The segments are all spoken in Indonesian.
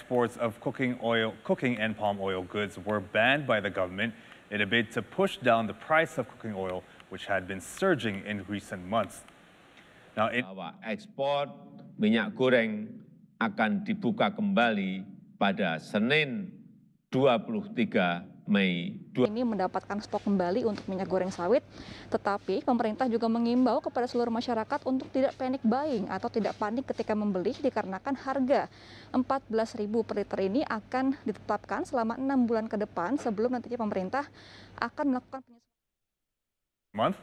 Exports of cooking oil, cooking and palm oil goods were banned by the government in a bid to push down the price of cooking oil, which had been surging in recent months. Now, in minyak goreng akan dibuka kembali pada Senin 23 Mei. Ini mendapatkan stok kembali untuk minyak goreng sawit, tetapi pemerintah juga mengimbau kepada seluruh masyarakat untuk tidak panic buying atau tidak panik ketika membeli dikarenakan harga 14.000 per liter ini akan ditetapkan selama enam bulan ke depan sebelum nantinya pemerintah akan melakukan penyesuaian. Month,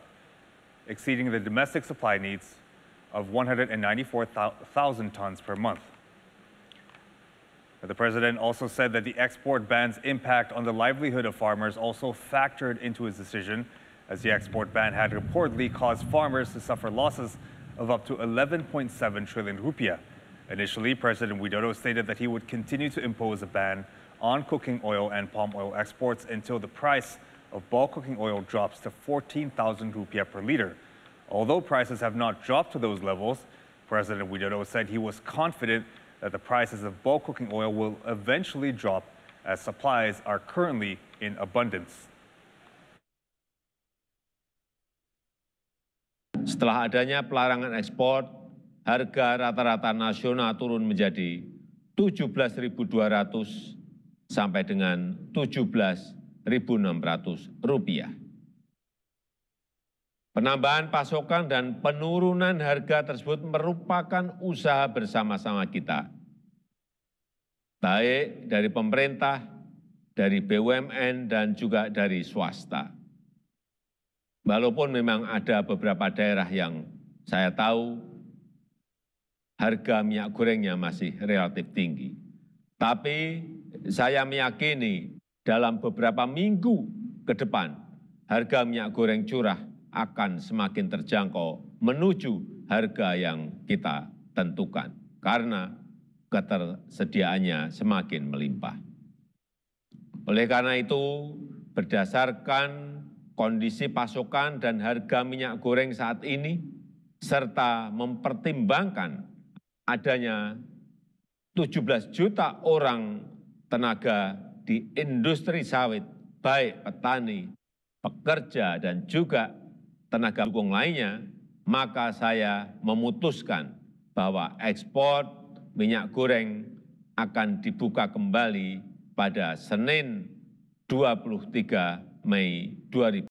exceeding the domestic supply needs of 194,000 tons per month. The president also said that the export ban's impact on the livelihood of farmers also factored into his decision, as the export ban had reportedly caused farmers to suffer losses of up to 11.7 trillion rupiah. Initially, President Widodo stated that he would continue to impose a ban on cooking oil and palm oil exports until the price of bulk cooking oil drops to 14,000 rupiah per liter. Although prices have not dropped to those levels, President Widodo said he was confident that the prices of bulk cooking oil will eventually drop as supplies are currently in abundance. Setelah adanya pelarangan ekspor, harga rata-rata nasional turun menjadi 17.200 sampai dengan 17.600 rupiah. Penambahan pasokan dan penurunan harga tersebut merupakan usaha bersama-sama kita, baik dari pemerintah, dari BUMN, dan juga dari swasta. Walaupun memang ada beberapa daerah yang saya tahu harga minyak gorengnya masih relatif tinggi. Tapi saya meyakini dalam beberapa minggu ke depan harga minyak goreng curah akan semakin terjangkau menuju harga yang kita tentukan karena ketersediaannya semakin melimpah. Oleh karena itu, berdasarkan kondisi pasokan dan harga minyak goreng saat ini, serta mempertimbangkan adanya 17 juta orang tenaga di industri sawit, baik petani, pekerja, dan juga tenaga dukung lainnya, maka saya memutuskan bahwa ekspor minyak goreng akan dibuka kembali pada Senin 23 Mei 2020.